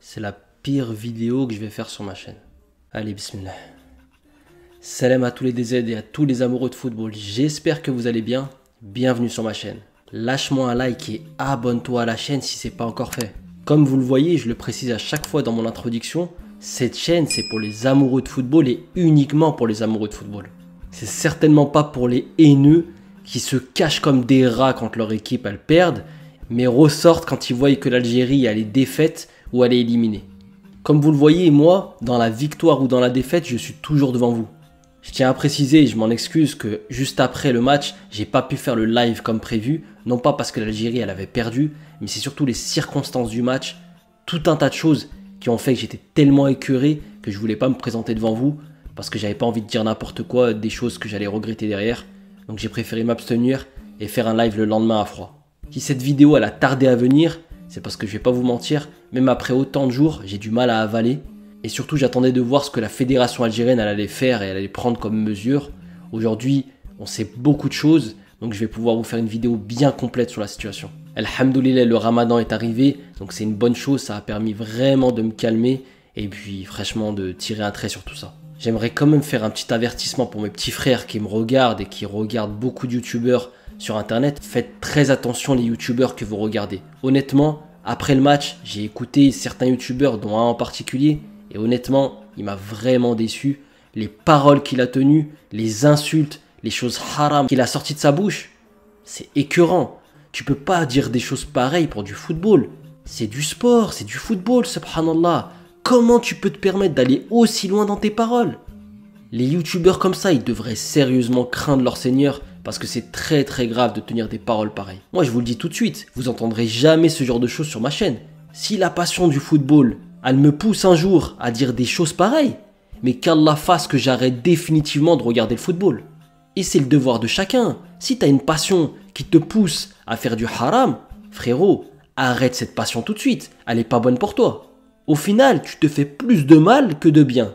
C'est la pire vidéo que je vais faire sur ma chaîne. Allez, bismillah. Salam à tous les DZ et à tous les amoureux de football. J'espère que vous allez bien. Bienvenue sur ma chaîne. Lâche-moi un like et abonne-toi à la chaîne si c'est pas encore fait. Comme vous le voyez, je le précise à chaque fois dans mon introduction, cette chaîne c'est pour les amoureux de football et uniquement pour les amoureux de football c'est certainement pas pour les haineux qui se cachent comme des rats quand leur équipe elle perd, mais ressortent quand ils voient que l'Algérie elle est défaite ou elle est éliminée. Comme vous le voyez, moi, dans la victoire ou dans la défaite, je suis toujours devant vous. Je tiens à préciser, et je m'en excuse, que juste après le match, j'ai pas pu faire le live comme prévu, non pas parce que l'Algérie elle avait perdu, mais c'est surtout les circonstances du match, tout un tas de choses qui ont fait que j'étais tellement écœuré que je voulais pas me présenter devant vous, parce que j'avais pas envie de dire n'importe quoi, des choses que j'allais regretter derrière. Donc j'ai préféré m'abstenir et faire un live le lendemain à froid. Si cette vidéo elle a tardé à venir, c'est parce que je vais pas vous mentir, même après autant de jours, j'ai du mal à avaler. Et surtout j'attendais de voir ce que la fédération algérienne allait faire et elle allait prendre comme mesure. Aujourd'hui, on sait beaucoup de choses, donc je vais pouvoir vous faire une vidéo bien complète sur la situation. Alhamdulillah, le ramadan est arrivé, donc c'est une bonne chose, ça a permis vraiment de me calmer et puis fraîchement de tirer un trait sur tout ça. J'aimerais quand même faire un petit avertissement pour mes petits frères qui me regardent et qui regardent beaucoup de youtubeurs sur internet. Faites très attention les youtubeurs que vous regardez. Honnêtement, après le match, j'ai écouté certains youtubeurs, dont un en particulier, et honnêtement, il m'a vraiment déçu. Les paroles qu'il a tenues, les insultes, les choses haram qu'il a sorties de sa bouche, c'est écœurant. Tu peux pas dire des choses pareilles pour du football. C'est du sport, c'est du football, subhanallah. Comment tu peux te permettre d'aller aussi loin dans tes paroles Les youtubeurs comme ça, ils devraient sérieusement craindre leur seigneur parce que c'est très très grave de tenir des paroles pareilles. Moi je vous le dis tout de suite, vous entendrez jamais ce genre de choses sur ma chaîne. Si la passion du football, elle me pousse un jour à dire des choses pareilles, mais qu'Allah fasse que j'arrête définitivement de regarder le football. Et c'est le devoir de chacun. Si t'as une passion qui te pousse à faire du haram, frérot, arrête cette passion tout de suite, elle n'est pas bonne pour toi au final, tu te fais plus de mal que de bien.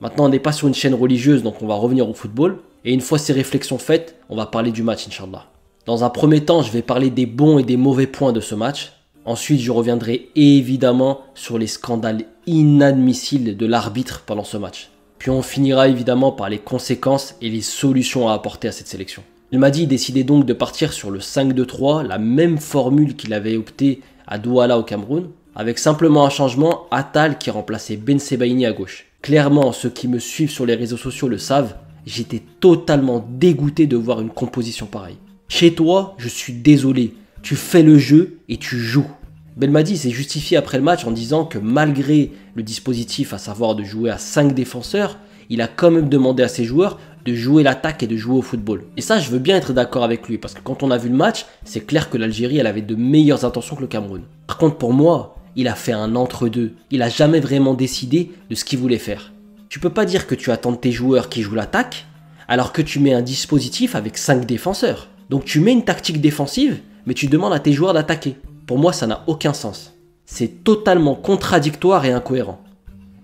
Maintenant, on n'est pas sur une chaîne religieuse, donc on va revenir au football. Et une fois ces réflexions faites, on va parler du match, Inch'Allah. Dans un premier temps, je vais parler des bons et des mauvais points de ce match. Ensuite, je reviendrai évidemment sur les scandales inadmissibles de l'arbitre pendant ce match. Puis on finira évidemment par les conséquences et les solutions à apporter à cette sélection. Il m'a dit décidait donc de partir sur le 5-2-3, la même formule qu'il avait optée à Douala au Cameroun, avec simplement un changement, Atal qui remplaçait Ben Sebaini à gauche. Clairement, ceux qui me suivent sur les réseaux sociaux le savent, j'étais totalement dégoûté de voir une composition pareille. Chez toi, je suis désolé, tu fais le jeu et tu joues. Belmadi s'est justifié après le match en disant que malgré le dispositif, à savoir de jouer à 5 défenseurs, il a quand même demandé à ses joueurs de jouer l'attaque et de jouer au football. Et ça, je veux bien être d'accord avec lui, parce que quand on a vu le match, c'est clair que l'Algérie, elle avait de meilleures intentions que le Cameroun. Par contre, pour moi, il a fait un entre-deux. Il a jamais vraiment décidé de ce qu'il voulait faire. Tu peux pas dire que tu attends tes joueurs qui jouent l'attaque, alors que tu mets un dispositif avec 5 défenseurs. Donc tu mets une tactique défensive, mais tu demandes à tes joueurs d'attaquer. Pour moi, ça n'a aucun sens. C'est totalement contradictoire et incohérent.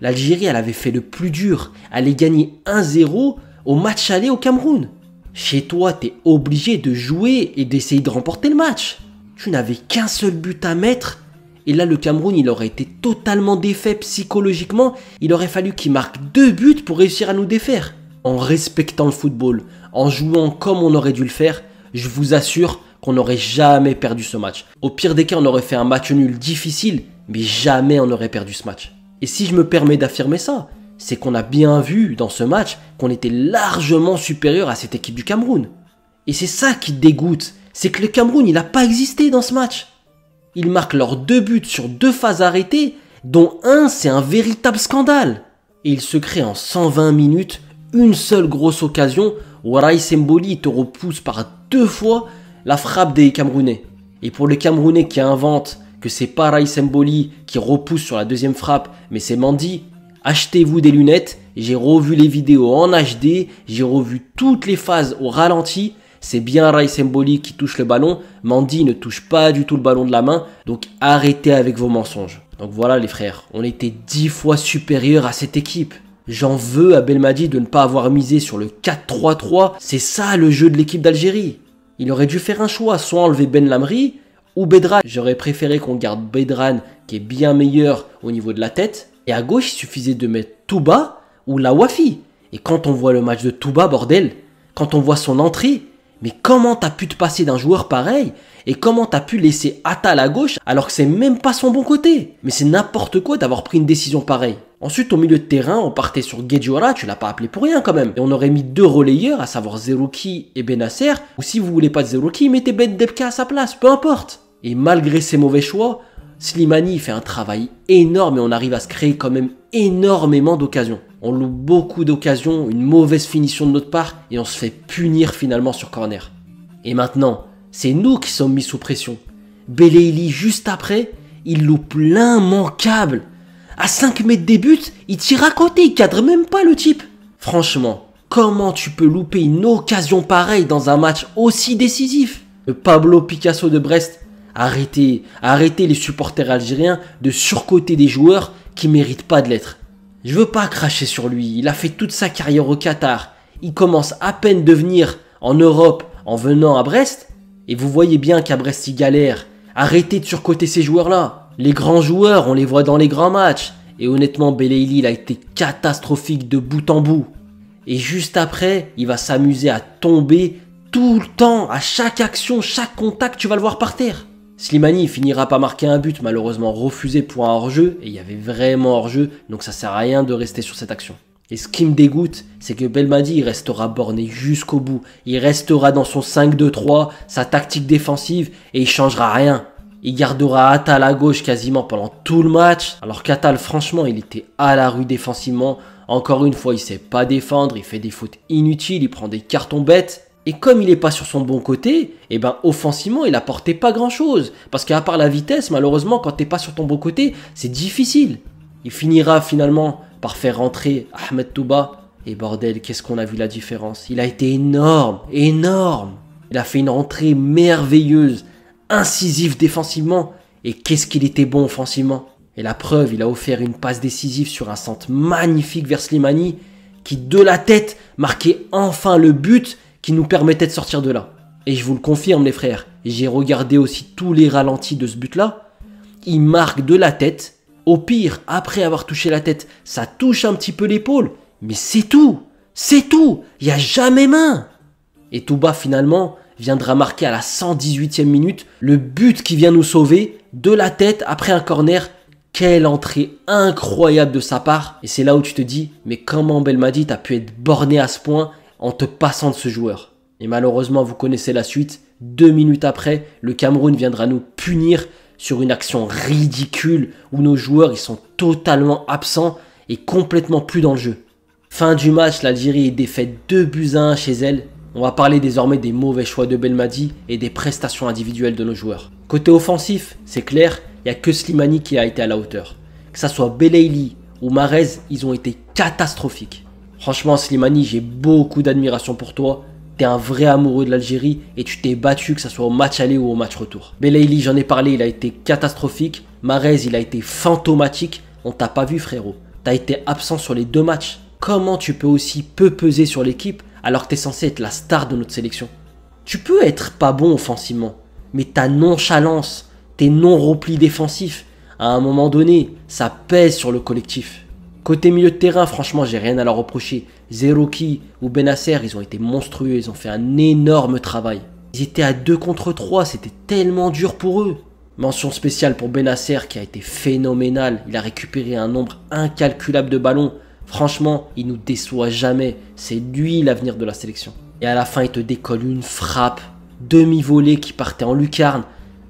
L'Algérie, elle avait fait le plus dur. Elle est gagnée 1-0 au match aller au Cameroun. Chez toi, t'es obligé de jouer et d'essayer de remporter le match. Tu n'avais qu'un seul but à mettre et là, le Cameroun, il aurait été totalement défait psychologiquement. Il aurait fallu qu'il marque deux buts pour réussir à nous défaire. En respectant le football, en jouant comme on aurait dû le faire, je vous assure qu'on n'aurait jamais perdu ce match. Au pire des cas, on aurait fait un match nul difficile, mais jamais on aurait perdu ce match. Et si je me permets d'affirmer ça, c'est qu'on a bien vu dans ce match qu'on était largement supérieur à cette équipe du Cameroun. Et c'est ça qui dégoûte, c'est que le Cameroun, il n'a pas existé dans ce match. Ils marquent leurs deux buts sur deux phases arrêtées, dont un c'est un véritable scandale. Et il se crée en 120 minutes une seule grosse occasion où Rice Semboli te repousse par deux fois la frappe des Camerounais. Et pour le Camerounais qui invente que c'est pas Rai Semboli qui repousse sur la deuxième frappe, mais c'est Mandy, achetez-vous des lunettes, j'ai revu les vidéos en HD, j'ai revu toutes les phases au ralenti, c'est bien Rai symbolique qui touche le ballon. Mandy ne touche pas du tout le ballon de la main. Donc arrêtez avec vos mensonges. Donc voilà les frères, on était 10 fois supérieurs à cette équipe. J'en veux à Belmadi de ne pas avoir misé sur le 4-3-3. C'est ça le jeu de l'équipe d'Algérie. Il aurait dû faire un choix, soit enlever Ben Lamri ou Bedran. J'aurais préféré qu'on garde Bedran qui est bien meilleur au niveau de la tête. Et à gauche, il suffisait de mettre Touba ou Lawafi. Et quand on voit le match de Touba, bordel, quand on voit son entrée, mais comment t'as pu te passer d'un joueur pareil et comment t'as pu laisser Atta à la gauche alors que c'est même pas son bon côté Mais c'est n'importe quoi d'avoir pris une décision pareille. Ensuite, au milieu de terrain, on partait sur Gejora, tu l'as pas appelé pour rien quand même. Et on aurait mis deux relayeurs, à savoir Zerouki et Benasser. Ou si vous voulez pas de Zerouki, mettez Ben Debka à sa place, peu importe. Et malgré ces mauvais choix, Slimani fait un travail énorme et on arrive à se créer quand même énormément d'occasions on loue beaucoup d'occasions, une mauvaise finition de notre part et on se fait punir finalement sur corner. Et maintenant, c'est nous qui sommes mis sous pression. Beleili juste après, il loupe l'immanquable. À 5 mètres des buts, il tire à côté, il cadre même pas le type. Franchement, comment tu peux louper une occasion pareille dans un match aussi décisif Le Pablo Picasso de Brest, arrêtez, arrêtez les supporters algériens de surcoter des joueurs qui méritent pas de l'être. Je veux pas cracher sur lui, il a fait toute sa carrière au Qatar. Il commence à peine de venir en Europe en venant à Brest. Et vous voyez bien qu'à Brest il galère. Arrêtez de surcoter ces joueurs-là. Les grands joueurs, on les voit dans les grands matchs. Et honnêtement, Belayli il a été catastrophique de bout en bout. Et juste après, il va s'amuser à tomber tout le temps, à chaque action, chaque contact, tu vas le voir par terre. Slimani finira par marquer un but, malheureusement refusé pour un hors-jeu, et il y avait vraiment hors-jeu, donc ça sert à rien de rester sur cette action. Et ce qui me dégoûte, c'est que Belmadi restera borné jusqu'au bout, il restera dans son 5-2-3, sa tactique défensive, et il changera rien. Il gardera Atal à gauche quasiment pendant tout le match, alors qu'Atal franchement il était à la rue défensivement, encore une fois il sait pas défendre, il fait des fautes inutiles, il prend des cartons bêtes, et comme il n'est pas sur son bon côté, eh ben, offensivement, il apportait pas grand chose. Parce qu'à part la vitesse, malheureusement, quand t'es pas sur ton bon côté, c'est difficile. Il finira finalement par faire rentrer Ahmed Touba. Et bordel, qu'est-ce qu'on a vu la différence Il a été énorme, énorme. Il a fait une rentrée merveilleuse, incisive défensivement. Et qu'est-ce qu'il était bon offensivement Et la preuve, il a offert une passe décisive sur un centre magnifique vers Slimani, qui de la tête marquait enfin le but qui nous permettait de sortir de là. Et je vous le confirme les frères, j'ai regardé aussi tous les ralentis de ce but-là. Il marque de la tête. Au pire, après avoir touché la tête, ça touche un petit peu l'épaule. Mais c'est tout C'est tout Il n'y a jamais main Et Touba finalement viendra marquer à la 118e minute le but qui vient nous sauver de la tête après un corner. Quelle entrée incroyable de sa part Et c'est là où tu te dis, mais comment Belmadi t'as pu être borné à ce point en te passant de ce joueur. Et malheureusement, vous connaissez la suite. Deux minutes après, le Cameroun viendra nous punir sur une action ridicule où nos joueurs ils sont totalement absents et complètement plus dans le jeu. Fin du match, l'Algérie est défaite 2 buts à 1 chez elle. On va parler désormais des mauvais choix de Belmadi et des prestations individuelles de nos joueurs. Côté offensif, c'est clair, il n'y a que Slimani qui a été à la hauteur. Que ce soit Belayli ou Marez, ils ont été catastrophiques. Franchement, Slimani, j'ai beaucoup d'admiration pour toi. T'es un vrai amoureux de l'Algérie et tu t'es battu, que ce soit au match aller ou au match retour. Belayli j'en ai parlé, il a été catastrophique. Marez, il a été fantomatique. On t'a pas vu, frérot. T'as été absent sur les deux matchs. Comment tu peux aussi peu peser sur l'équipe alors que t'es censé être la star de notre sélection Tu peux être pas bon offensivement, mais ta nonchalance, tes non-replis défensifs, à un moment donné, ça pèse sur le collectif. Côté milieu de terrain, franchement, j'ai rien à leur reprocher. Zeroki ou Benasser, ils ont été monstrueux, ils ont fait un énorme travail. Ils étaient à 2 contre 3, c'était tellement dur pour eux. Mention spéciale pour Benasser qui a été phénoménal. Il a récupéré un nombre incalculable de ballons. Franchement, il nous déçoit jamais. C'est lui l'avenir de la sélection. Et à la fin, il te décolle une frappe. Demi-volée qui partait en lucarne.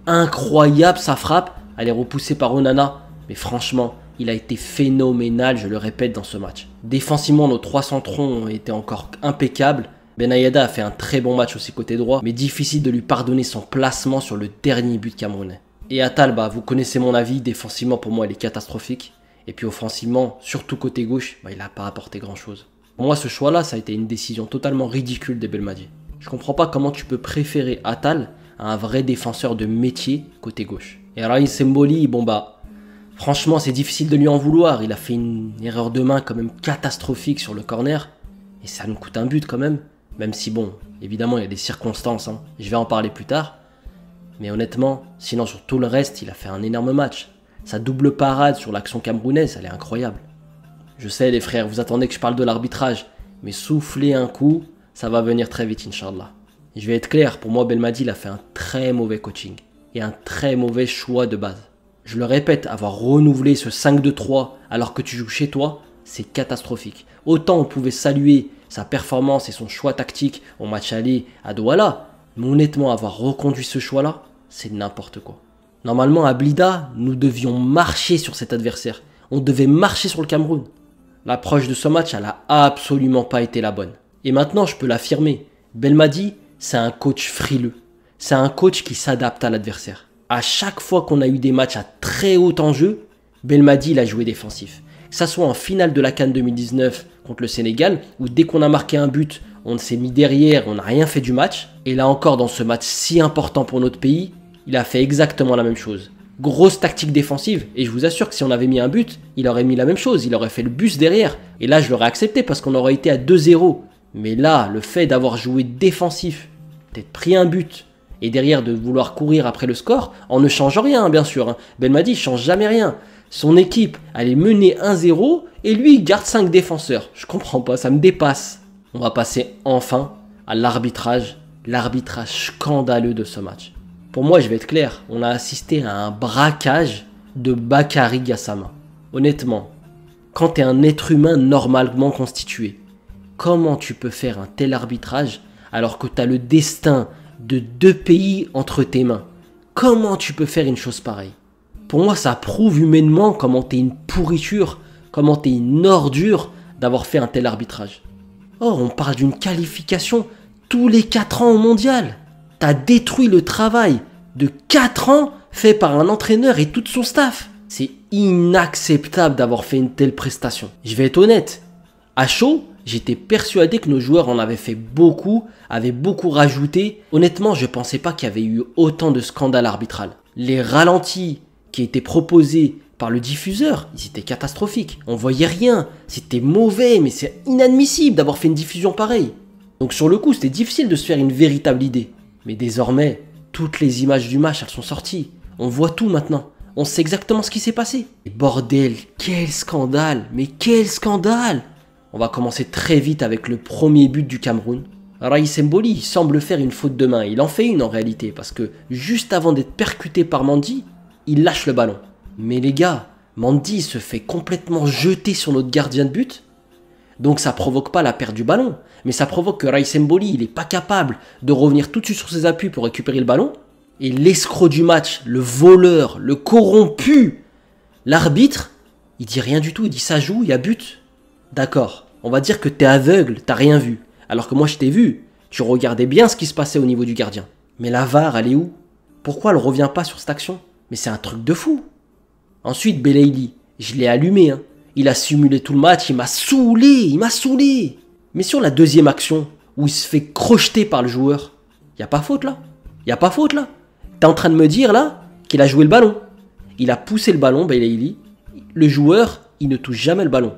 Incroyable sa frappe. Elle est repoussée par Onana. Mais franchement, il a été phénoménal, je le répète, dans ce match. Défensivement, nos 300 troncs été encore impeccables. Benayada a fait un très bon match aussi côté droit, mais difficile de lui pardonner son placement sur le dernier but camerounais. Et Atalba, vous connaissez mon avis, défensivement pour moi il est catastrophique. Et puis offensivement, surtout côté gauche, bah, il n'a pas apporté grand chose. Pour moi ce choix là, ça a été une décision totalement ridicule des Belmadi. Je comprends pas comment tu peux préférer Atal à un vrai défenseur de métier côté gauche. Et Raïs Semboli, bon bah, Franchement, c'est difficile de lui en vouloir. Il a fait une erreur de main quand même catastrophique sur le corner. Et ça nous coûte un but quand même. Même si, bon, évidemment, il y a des circonstances. Hein. Je vais en parler plus tard. Mais honnêtement, sinon sur tout le reste, il a fait un énorme match. Sa double parade sur l'action camerounaise, elle est incroyable. Je sais les frères, vous attendez que je parle de l'arbitrage. Mais souffler un coup, ça va venir très vite, Inch'Allah. Je vais être clair, pour moi, Belmadi, il a fait un très mauvais coaching. Et un très mauvais choix de base je le répète, avoir renouvelé ce 5-2-3 alors que tu joues chez toi, c'est catastrophique. Autant on pouvait saluer sa performance et son choix tactique au match aller à Douala, mais honnêtement, avoir reconduit ce choix-là, c'est n'importe quoi. Normalement, à Blida, nous devions marcher sur cet adversaire. On devait marcher sur le Cameroun. L'approche de ce match, elle a absolument pas été la bonne. Et maintenant, je peux l'affirmer. Belmadi, c'est un coach frileux. C'est un coach qui s'adapte à l'adversaire à chaque fois qu'on a eu des matchs à très haut enjeu, Belmadi il a joué défensif. Que ça soit en finale de la Cannes 2019 contre le Sénégal, où dès qu'on a marqué un but, on s'est mis derrière, on n'a rien fait du match. Et là encore, dans ce match si important pour notre pays, il a fait exactement la même chose. Grosse tactique défensive, et je vous assure que si on avait mis un but, il aurait mis la même chose, il aurait fait le bus derrière. Et là, je l'aurais accepté parce qu'on aurait été à 2-0. Mais là, le fait d'avoir joué défensif, d'être pris un but, et derrière de vouloir courir après le score on ne change rien, bien sûr. ne hein. change jamais rien. Son équipe, elle est menée 1-0 et lui, garde 5 défenseurs. Je comprends pas, ça me dépasse. On va passer enfin à l'arbitrage, l'arbitrage scandaleux de ce match. Pour moi, je vais être clair, on a assisté à un braquage de Bakari Gassama. Honnêtement, quand tu es un être humain normalement constitué, comment tu peux faire un tel arbitrage alors que t'as le destin de deux pays entre tes mains. Comment tu peux faire une chose pareille Pour moi, ça prouve humainement comment t'es une pourriture, comment t'es une ordure d'avoir fait un tel arbitrage. Or, on parle d'une qualification tous les quatre ans au mondial. T'as détruit le travail de quatre ans fait par un entraîneur et tout son staff. C'est inacceptable d'avoir fait une telle prestation. Je vais être honnête. À chaud, J'étais persuadé que nos joueurs en avaient fait beaucoup, avaient beaucoup rajouté. Honnêtement, je ne pensais pas qu'il y avait eu autant de scandales arbitrales. Les ralentis qui étaient proposés par le diffuseur, ils étaient catastrophiques. On voyait rien, c'était mauvais, mais c'est inadmissible d'avoir fait une diffusion pareille. Donc sur le coup, c'était difficile de se faire une véritable idée. Mais désormais, toutes les images du match, elles sont sorties. On voit tout maintenant. On sait exactement ce qui s'est passé. bordel, quel scandale Mais quel scandale on va commencer très vite avec le premier but du Cameroun. Raïs Mboli semble faire une faute de main. Il en fait une en réalité parce que juste avant d'être percuté par Mandy, il lâche le ballon. Mais les gars, Mandy se fait complètement jeter sur notre gardien de but. Donc ça provoque pas la perte du ballon, mais ça provoque que Raïs Mboli, il n'est pas capable de revenir tout de suite sur ses appuis pour récupérer le ballon. Et l'escroc du match, le voleur, le corrompu, l'arbitre, il dit rien du tout, il dit ça joue, il y a but. D'accord. On va dire que t'es aveugle, t'as rien vu. Alors que moi je t'ai vu. Tu regardais bien ce qui se passait au niveau du gardien. Mais la VAR, elle est où Pourquoi elle revient pas sur cette action Mais c'est un truc de fou. Ensuite, Belayli, je l'ai allumé. Hein. Il a simulé tout le match, il m'a saoulé, il m'a saoulé. Mais sur la deuxième action, où il se fait crocheter par le joueur, y a pas faute là. Y a pas faute là. T'es en train de me dire là qu'il a joué le ballon. Il a poussé le ballon, Belayli, Le joueur, il ne touche jamais le ballon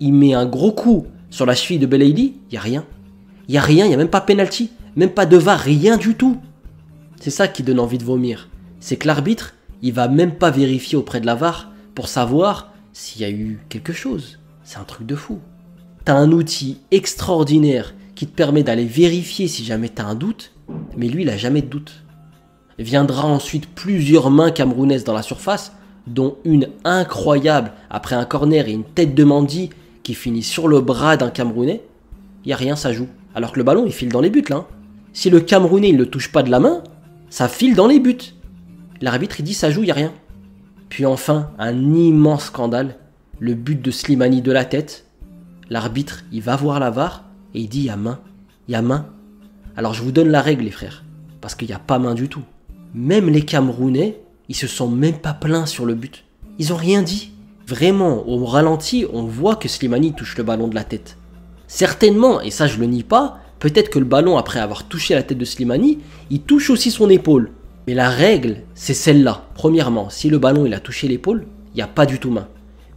il met un gros coup sur la cheville de Belaïli, il n'y a rien. Il n'y a rien, il n'y a même pas penalty, même pas de VAR, rien du tout. C'est ça qui donne envie de vomir. C'est que l'arbitre, il va même pas vérifier auprès de la VAR pour savoir s'il y a eu quelque chose. C'est un truc de fou. T'as un outil extraordinaire qui te permet d'aller vérifier si jamais t'as un doute, mais lui, il a jamais de doute. Viendra ensuite plusieurs mains camerounaises dans la surface, dont une incroyable après un corner et une tête de mandi, qui finit sur le bras d'un Camerounais, il n'y a rien, ça joue. Alors que le ballon, il file dans les buts là. Hein. Si le Camerounais, il ne le touche pas de la main, ça file dans les buts. L'arbitre, il dit ça joue, il n'y a rien. Puis enfin, un immense scandale, le but de Slimani de la tête. L'arbitre, il va voir la VAR et il dit il y a main, il y a main. Alors je vous donne la règle, les frères, parce qu'il n'y a pas main du tout. Même les Camerounais, ils se sont même pas plaints sur le but. Ils ont rien dit. Vraiment, au ralenti, on voit que Slimani touche le ballon de la tête. Certainement, et ça je le nie pas, peut-être que le ballon, après avoir touché la tête de Slimani, il touche aussi son épaule. Mais la règle, c'est celle-là. Premièrement, si le ballon il a touché l'épaule, il n'y a pas du tout main.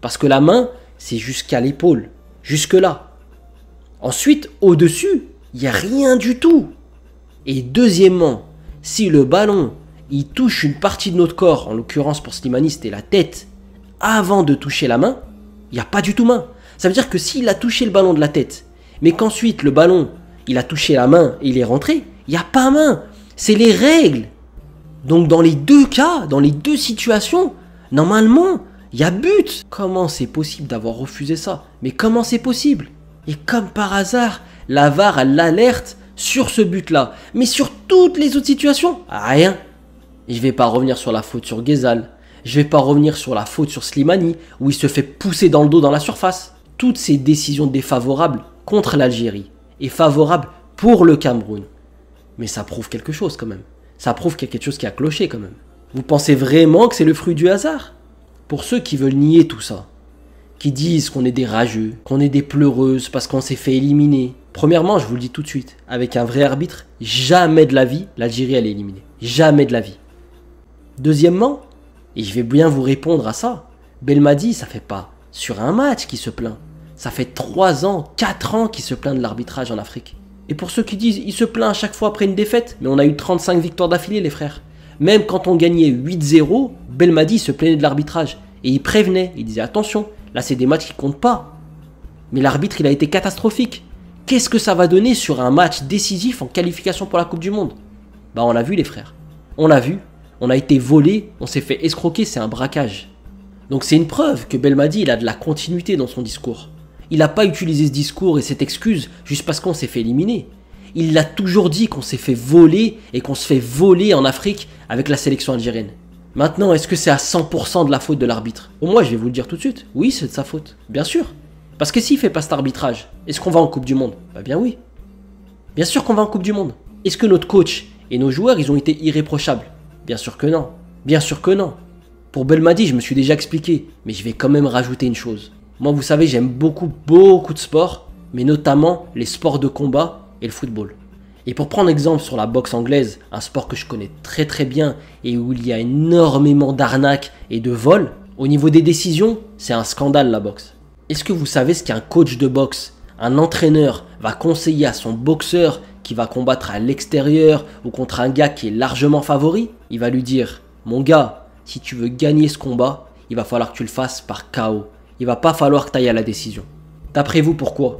Parce que la main, c'est jusqu'à l'épaule, jusque-là. Ensuite, au-dessus, il n'y a rien du tout. Et deuxièmement, si le ballon, il touche une partie de notre corps, en l'occurrence pour Slimani, c'était la tête, avant de toucher la main, il n'y a pas du tout main. Ça veut dire que s'il a touché le ballon de la tête, mais qu'ensuite le ballon, il a touché la main et il est rentré, il n'y a pas main. C'est les règles. Donc dans les deux cas, dans les deux situations, normalement, il y a but. Comment c'est possible d'avoir refusé ça Mais comment c'est possible Et comme par hasard, la VAR l'alerte sur ce but-là. Mais sur toutes les autres situations, rien. je vais pas revenir sur la faute sur Gezal. Je vais pas revenir sur la faute sur Slimani, où il se fait pousser dans le dos dans la surface. Toutes ces décisions défavorables contre l'Algérie et favorables pour le Cameroun. Mais ça prouve quelque chose quand même. Ça prouve qu'il y a quelque chose qui a cloché quand même. Vous pensez vraiment que c'est le fruit du hasard Pour ceux qui veulent nier tout ça, qui disent qu'on est des rageux, qu'on est des pleureuses parce qu'on s'est fait éliminer. Premièrement, je vous le dis tout de suite, avec un vrai arbitre, jamais de la vie, l'Algérie elle est éliminée. Jamais de la vie. Deuxièmement, et je vais bien vous répondre à ça. Belmadi, ça fait pas sur un match qu'il se plaint. Ça fait 3 ans, 4 ans qu'il se plaint de l'arbitrage en Afrique. Et pour ceux qui disent, il se plaint à chaque fois après une défaite, mais on a eu 35 victoires d'affilée, les frères. Même quand on gagnait 8-0, Belmadi se plaignait de l'arbitrage. Et il prévenait, il disait attention, là c'est des matchs qui comptent pas. Mais l'arbitre, il a été catastrophique. Qu'est-ce que ça va donner sur un match décisif en qualification pour la Coupe du Monde Bah on l'a vu les frères. On l'a vu, on a été volé, on s'est fait escroquer, c'est un braquage. Donc c'est une preuve que Belmadi, il a de la continuité dans son discours. Il n'a pas utilisé ce discours et cette excuse juste parce qu'on s'est fait éliminer. Il l'a toujours dit qu'on s'est fait voler et qu'on se fait voler en Afrique avec la sélection algérienne. Maintenant, est-ce que c'est à 100% de la faute de l'arbitre Au moins, je vais vous le dire tout de suite. Oui, c'est de sa faute. Bien sûr. Parce que s'il fait pas cet arbitrage, est-ce qu'on va en Coupe du Monde Bah bien oui. Bien sûr qu'on va en Coupe du Monde. Est-ce que notre coach et nos joueurs, ils ont été irréprochables Bien sûr que non. Bien sûr que non. Pour Belmadi, je me suis déjà expliqué, mais je vais quand même rajouter une chose. Moi, vous savez, j'aime beaucoup, beaucoup de sports, mais notamment les sports de combat et le football. Et pour prendre exemple sur la boxe anglaise, un sport que je connais très très bien et où il y a énormément d'arnaques et de vols, au niveau des décisions, c'est un scandale la boxe. Est-ce que vous savez ce qu'un coach de boxe, un entraîneur, va conseiller à son boxeur qui va combattre à l'extérieur ou contre un gars qui est largement favori, il va lui dire Mon gars, si tu veux gagner ce combat, il va falloir que tu le fasses par KO. Il va pas falloir que tu ailles à la décision. D'après vous, pourquoi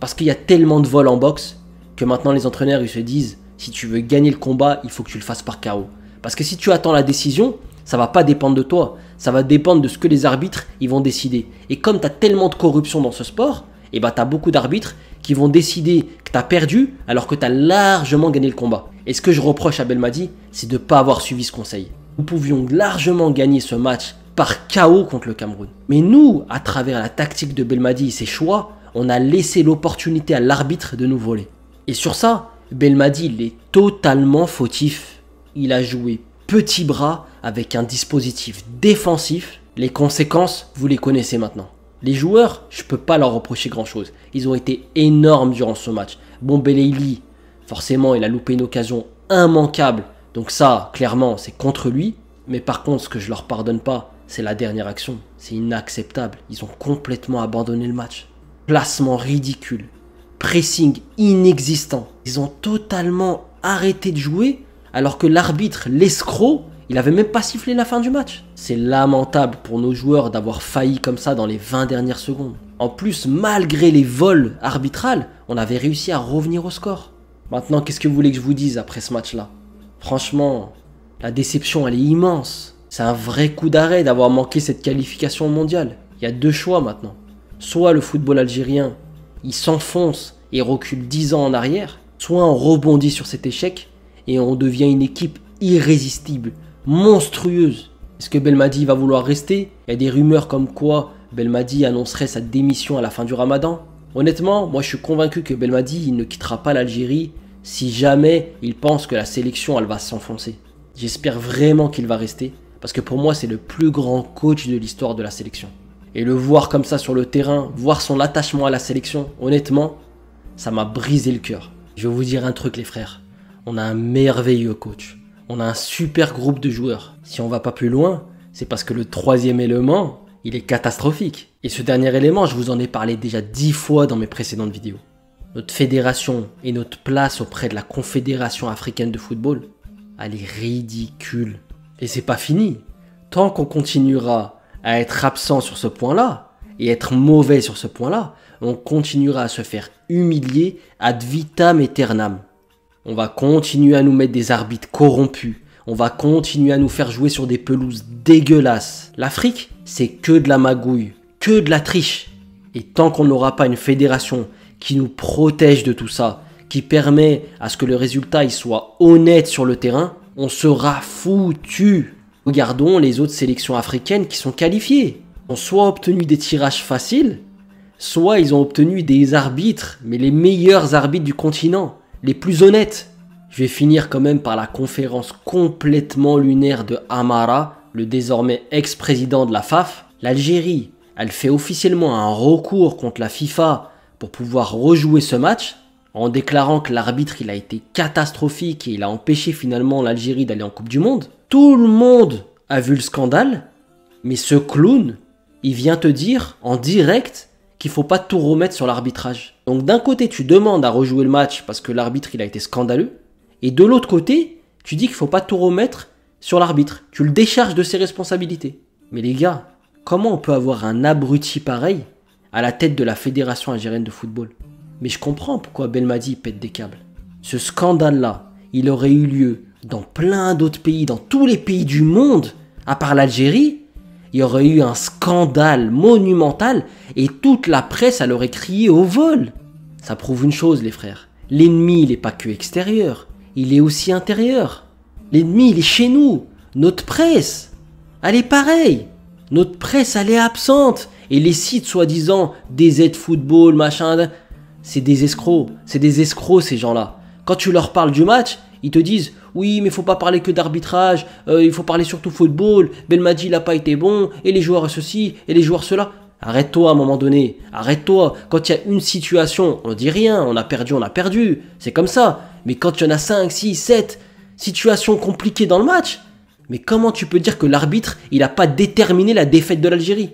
Parce qu'il y a tellement de vols en boxe que maintenant les entraîneurs ils se disent Si tu veux gagner le combat, il faut que tu le fasses par KO. Parce que si tu attends la décision, ça va pas dépendre de toi, ça va dépendre de ce que les arbitres ils vont décider. Et comme tu as tellement de corruption dans ce sport, et eh bah ben, t'as beaucoup d'arbitres qui vont décider que tu as perdu alors que tu as largement gagné le combat. Et ce que je reproche à Belmadi, c'est de ne pas avoir suivi ce conseil. Nous pouvions largement gagner ce match par chaos contre le Cameroun. Mais nous, à travers la tactique de Belmadi et ses choix, on a laissé l'opportunité à l'arbitre de nous voler. Et sur ça, Belmadi, il est totalement fautif. Il a joué petit bras avec un dispositif défensif. Les conséquences, vous les connaissez maintenant. Les joueurs, je ne peux pas leur reprocher grand-chose. Ils ont été énormes durant ce match. Bon, forcément, il a loupé une occasion immanquable. Donc ça, clairement, c'est contre lui. Mais par contre, ce que je leur pardonne pas, c'est la dernière action. C'est inacceptable. Ils ont complètement abandonné le match. Placement ridicule. Pressing inexistant. Ils ont totalement arrêté de jouer alors que l'arbitre, l'escroc, il avait même pas sifflé la fin du match. C'est lamentable pour nos joueurs d'avoir failli comme ça dans les 20 dernières secondes. En plus, malgré les vols arbitraux, on avait réussi à revenir au score. Maintenant, qu'est-ce que vous voulez que je vous dise après ce match-là Franchement, la déception, elle est immense. C'est un vrai coup d'arrêt d'avoir manqué cette qualification mondiale. Il y a deux choix maintenant. Soit le football algérien, il s'enfonce et recule 10 ans en arrière, soit on rebondit sur cet échec et on devient une équipe irrésistible monstrueuse. Est-ce que Belmadi va vouloir rester Il y a des rumeurs comme quoi Belmadi annoncerait sa démission à la fin du ramadan. Honnêtement, moi je suis convaincu que Belmadi il ne quittera pas l'Algérie si jamais il pense que la sélection elle va s'enfoncer. J'espère vraiment qu'il va rester parce que pour moi c'est le plus grand coach de l'histoire de la sélection. Et le voir comme ça sur le terrain, voir son attachement à la sélection, honnêtement, ça m'a brisé le cœur. Je vais vous dire un truc les frères, on a un merveilleux coach on a un super groupe de joueurs. Si on va pas plus loin, c'est parce que le troisième élément, il est catastrophique. Et ce dernier élément, je vous en ai parlé déjà dix fois dans mes précédentes vidéos. Notre fédération et notre place auprès de la Confédération africaine de football, elle est ridicule. Et c'est pas fini. Tant qu'on continuera à être absent sur ce point-là, et être mauvais sur ce point-là, on continuera à se faire humilier ad vitam aeternam. On va continuer à nous mettre des arbitres corrompus. On va continuer à nous faire jouer sur des pelouses dégueulasses. L'Afrique, c'est que de la magouille, que de la triche. Et tant qu'on n'aura pas une fédération qui nous protège de tout ça, qui permet à ce que le résultat il soit honnête sur le terrain, on sera foutu. Regardons les autres sélections africaines qui sont qualifiées. Ont soit obtenu des tirages faciles, soit ils ont obtenu des arbitres, mais les meilleurs arbitres du continent les plus honnêtes. Je vais finir quand même par la conférence complètement lunaire de Amara, le désormais ex-président de la FAF. L'Algérie, elle fait officiellement un recours contre la FIFA pour pouvoir rejouer ce match, en déclarant que l'arbitre il a été catastrophique et il a empêché finalement l'Algérie d'aller en Coupe du Monde. Tout le monde a vu le scandale, mais ce clown, il vient te dire en direct faut pas tout remettre sur l'arbitrage. Donc d'un côté, tu demandes à rejouer le match parce que l'arbitre il a été scandaleux, et de l'autre côté, tu dis qu'il faut pas tout remettre sur l'arbitre. Tu le décharges de ses responsabilités. Mais les gars, comment on peut avoir un abruti pareil à la tête de la Fédération algérienne de football Mais je comprends pourquoi Belmadi pète des câbles. Ce scandale-là, il aurait eu lieu dans plein d'autres pays, dans tous les pays du monde, à part l'Algérie, il y aurait eu un scandale monumental et toute la presse elle aurait crié au vol. Ça prouve une chose les frères, l'ennemi il n'est pas que extérieur, il est aussi intérieur. L'ennemi il est chez nous, notre presse, elle est pareille. Notre presse elle est absente et les sites soi-disant DZ Football, machin, c'est des escrocs, c'est des escrocs ces gens-là. Quand tu leur parles du match, ils te disent oui, mais il faut pas parler que d'arbitrage, euh, il faut parler surtout football, Belmadi, il n'a pas été bon, et les joueurs ceci, et les joueurs cela. Arrête-toi à un moment donné, arrête-toi. Quand il y a une situation, on dit rien, on a perdu, on a perdu, c'est comme ça. Mais quand il y en a 5, 6, 7 situations compliquées dans le match, mais comment tu peux dire que l'arbitre, il n'a pas déterminé la défaite de l'Algérie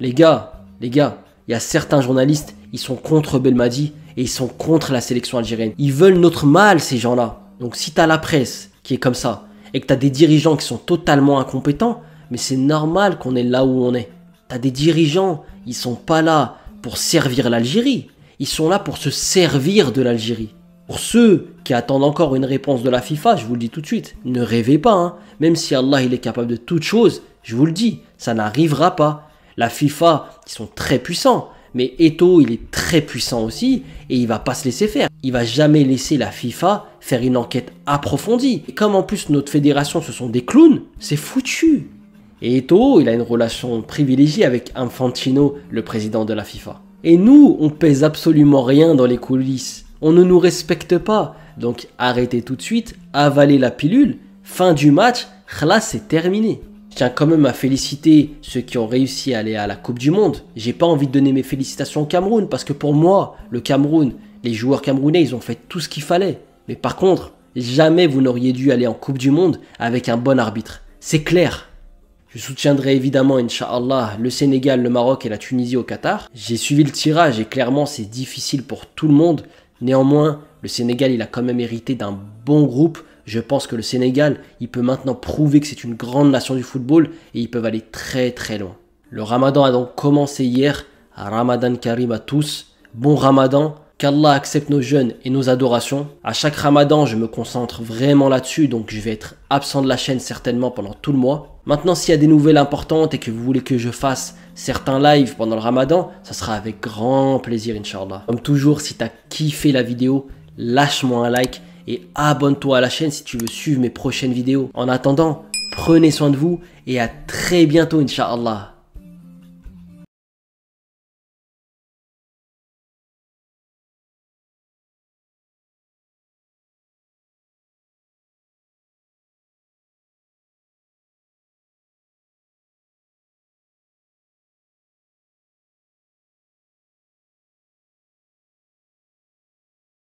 Les gars, les gars, il y a certains journalistes, ils sont contre Belmadi et ils sont contre la sélection algérienne. Ils veulent notre mal, ces gens-là. Donc si tu as la presse qui est comme ça, et que tu as des dirigeants qui sont totalement incompétents, mais c'est normal qu'on est là où on est. Tu as des dirigeants, ils sont pas là pour servir l'Algérie, ils sont là pour se servir de l'Algérie. Pour ceux qui attendent encore une réponse de la FIFA, je vous le dis tout de suite, ne rêvez pas, hein. même si Allah il est capable de toute chose, je vous le dis, ça n'arrivera pas. La FIFA, ils sont très puissants, mais Eto, il est très puissant aussi, et il va pas se laisser faire. Il va jamais laisser la FIFA faire une enquête approfondie. Et comme en plus notre fédération ce sont des clowns, c'est foutu. Et Eto'o, il a une relation privilégiée avec Infantino, le président de la FIFA. Et nous, on pèse absolument rien dans les coulisses. On ne nous respecte pas. Donc arrêtez tout de suite, avalez la pilule, fin du match, là c'est terminé. Je tiens quand même à féliciter ceux qui ont réussi à aller à la Coupe du Monde. J'ai pas envie de donner mes félicitations au Cameroun parce que pour moi, le Cameroun, les joueurs camerounais, ils ont fait tout ce qu'il fallait. Mais par contre, jamais vous n'auriez dû aller en Coupe du Monde avec un bon arbitre. C'est clair. Je soutiendrai évidemment, Inch'Allah, le Sénégal, le Maroc et la Tunisie au Qatar. J'ai suivi le tirage et clairement c'est difficile pour tout le monde. Néanmoins, le Sénégal, il a quand même hérité d'un bon groupe. Je pense que le Sénégal, il peut maintenant prouver que c'est une grande nation du football et ils peuvent aller très très loin. Le ramadan a donc commencé hier. Ramadan Karim à tous. Bon ramadan qu'Allah accepte nos jeûnes et nos adorations. À chaque ramadan, je me concentre vraiment là-dessus, donc je vais être absent de la chaîne certainement pendant tout le mois. Maintenant, s'il y a des nouvelles importantes et que vous voulez que je fasse certains lives pendant le ramadan, ça sera avec grand plaisir, Inch'Allah. Comme toujours, si t'as kiffé la vidéo, lâche-moi un like et abonne-toi à la chaîne si tu veux suivre mes prochaines vidéos. En attendant, prenez soin de vous et à très bientôt, Inch'Allah.